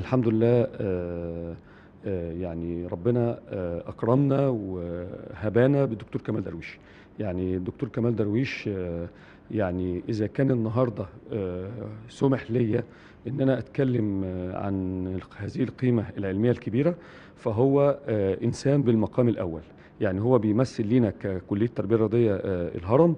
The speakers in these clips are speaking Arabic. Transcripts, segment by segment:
الحمد لله آه، آه، يعني ربنا آه، اكرمنا وهبانا بالدكتور كمال درويش يعني الدكتور كمال درويش يعني اذا كان النهارده سمح ليا ان انا اتكلم عن هذه القيمه العلميه الكبيره فهو انسان بالمقام الاول يعني هو بيمثل لينا ككليه التربيه الرياضيه الهرم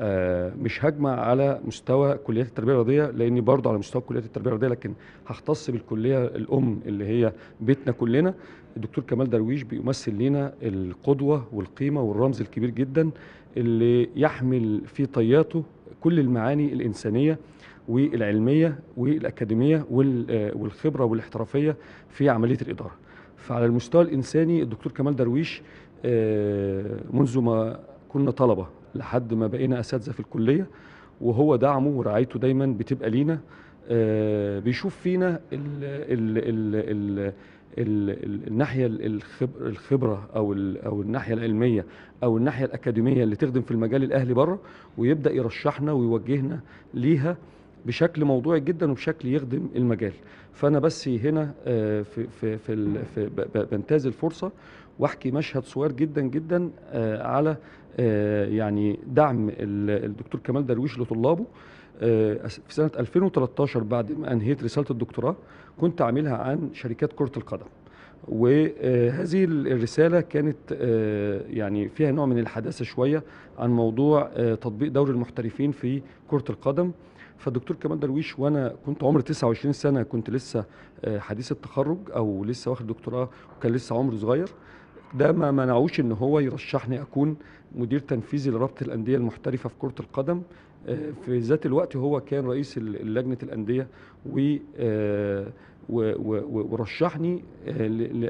آه، مش هجمع على مستوى كليات التربيه الرياضيه لاني برضه على مستوى كليات التربيه الرياضيه لكن هختص بالكليه الام اللي هي بيتنا كلنا الدكتور كمال درويش بيمثل لنا القدوه والقيمه والرمز الكبير جدا اللي يحمل في طياته كل المعاني الانسانيه والعلميه والاكاديميه آه، والخبره والاحترافيه في عمليه الاداره فعلى المستوى الانساني الدكتور كمال درويش آه، منذ ما كنا طلبه لحد ما بقينا اساتذه في الكليه وهو دعمه ورعايته دايما بتبقى لينا آه، بيشوف فينا الـ الـ الـ الـ الـ الناحيه الخبره او او الناحيه العلميه او الناحيه الاكاديميه اللي تخدم في المجال الاهلي بره ويبدا يرشحنا ويوجهنا ليها بشكل موضوعي جدا وبشكل يخدم المجال فانا بس هنا آه، في في في, في بنتهز الفرصه واحكي مشهد صغير جدا جدا آه، على آه، يعني دعم الدكتور كمال درويش لطلابه في سنه 2013 بعد ما انهيت رساله الدكتوراه كنت عاملها عن شركات كره القدم وهذه الرسالة كانت آه، يعني فيها نوع من الحداثة شوية عن موضوع آه، تطبيق دوري المحترفين في كرة القدم فالدكتور كمال درويش وانا كنت عمري 29 سنه كنت لسه آه، حديث التخرج او لسه واخد دكتوراه وكان لسه عمري صغير ده ما منعوش ان هو يرشحني اكون مدير تنفيذي لرابطه الانديه المحترفه في كره القدم في ذات الوقت هو كان رئيس لجنه الانديه و ورشحني آه،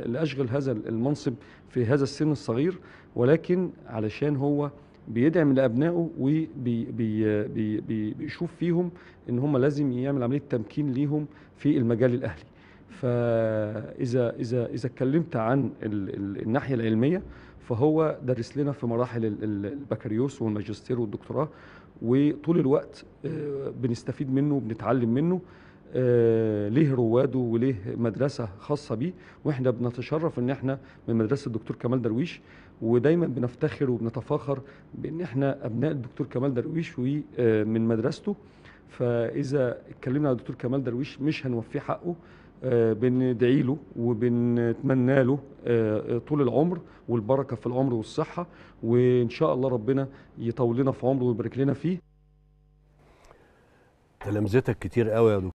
لاشغل هذا المنصب في هذا السن الصغير ولكن علشان هو بيدعم لابنائه وبيشوف فيهم ان هم لازم يعمل عمليه تمكين ليهم في المجال الاهلي فاذا اذا اذا اتكلمت عن الناحيه العلميه فهو درس لنا في مراحل البكالوريوس والماجستير والدكتوراه وطول الوقت آه، بنستفيد منه وبنتعلم منه آه، ليه رواده وليه مدرسه خاصه بيه واحنا بنتشرف ان احنا من مدرسه الدكتور كمال درويش ودايما بنفتخر وبنتفاخر بان احنا ابناء الدكتور كمال درويش ومن آه، مدرسته فاذا اتكلمنا على الدكتور كمال درويش مش هنوفيه حقه آه، بندعي له وبنتمنى له طول العمر والبركه في العمر والصحه وان شاء الله ربنا يطول لنا في عمره ويبارك لنا فيه تلامذتك كتير قوي يا دكتور